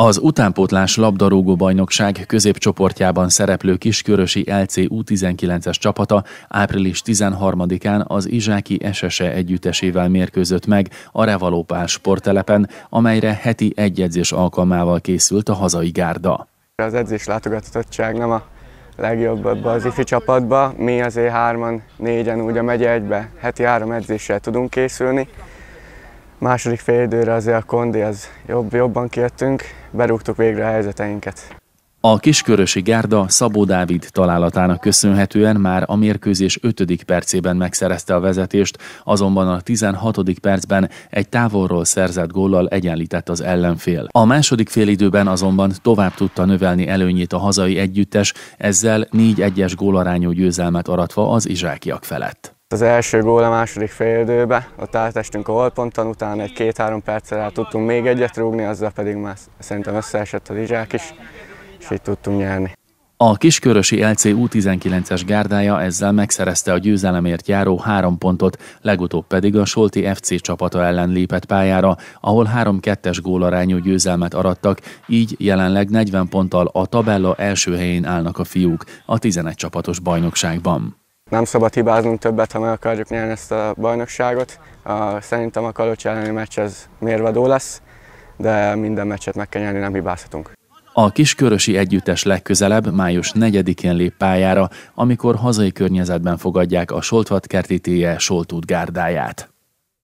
Az utánpótlás labdarúgó bajnokság középcsoportjában szereplő kiskörösi LC U19-es csapata április 13-án az Izsáki SSE együttesével mérkőzött meg a Revalópál sporttelepen, amelyre heti egyedzés alkalmával készült a hazai gárda. Az edzés látogatottság nem a legjobb ebbe az ifi csapatba. Mi azért hárman, négyen úgy a megye egybe heti három edzéssel tudunk készülni, Második fél időre azért a kondi, az jobb, jobban kijöttünk, berúgtuk végre a helyzeteinket. A kiskörösi gárda Szabó Dávid találatának köszönhetően már a mérkőzés 5. percében megszerezte a vezetést, azonban a 16. percben egy távolról szerzett góllal egyenlített az ellenfél. A második félidőben azonban tovább tudta növelni előnyét a hazai együttes, ezzel 4-1-es gólarányú győzelmet aratva az izsákiak felett. Az első gól a második félidőbe, ott átestünk a holponton, utána egy két-három perccel el tudtunk még egyet rúgni, azzal pedig már szerintem összeesett a lizsák is, és így tudtunk nyerni. A kiskörösi LC U19-es gárdája ezzel megszerezte a győzelemért járó három pontot, legutóbb pedig a Solti FC csapata ellen lépett pályára, ahol 3-2-es gólarányú győzelmet arattak, így jelenleg 40 ponttal a tabella első helyén állnak a fiúk a 11 csapatos bajnokságban. Nem szabad hibáznunk többet, ha meg akarjuk nyerni ezt a bajnokságot. Szerintem a Kalocs elleni meccs ez mérvadó lesz, de minden meccset meg kell nyerni, nem hibázhatunk. A kiskörösi együttes legközelebb május 4-én lép pályára, amikor hazai környezetben fogadják a Soltvatkerti TE Soltút gárdáját.